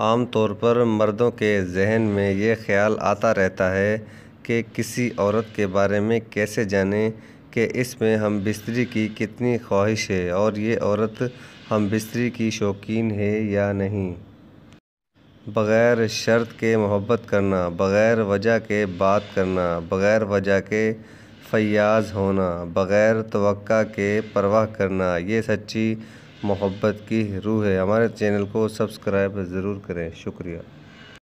आम तौर पर मर्दों के ज़हन में ये ख़्याल आता रहता है कि किसी औरत के बारे में कैसे जानें कि इसमें हम बिस्तरी की कितनी ख्वाहिश है और ये औरत हम बिस्तरी की शौकीन है या नहीं बग़ैर शर्त के मोहब्बत करना बग़ैर वजह के बात करना बग़ैर वजह के फयाज होना बग़ैर तो के परवाह करना ये सच्ची मोहब्बत की रूह है हमारे चैनल को सब्सक्राइब ज़रूर करें शुक्रिया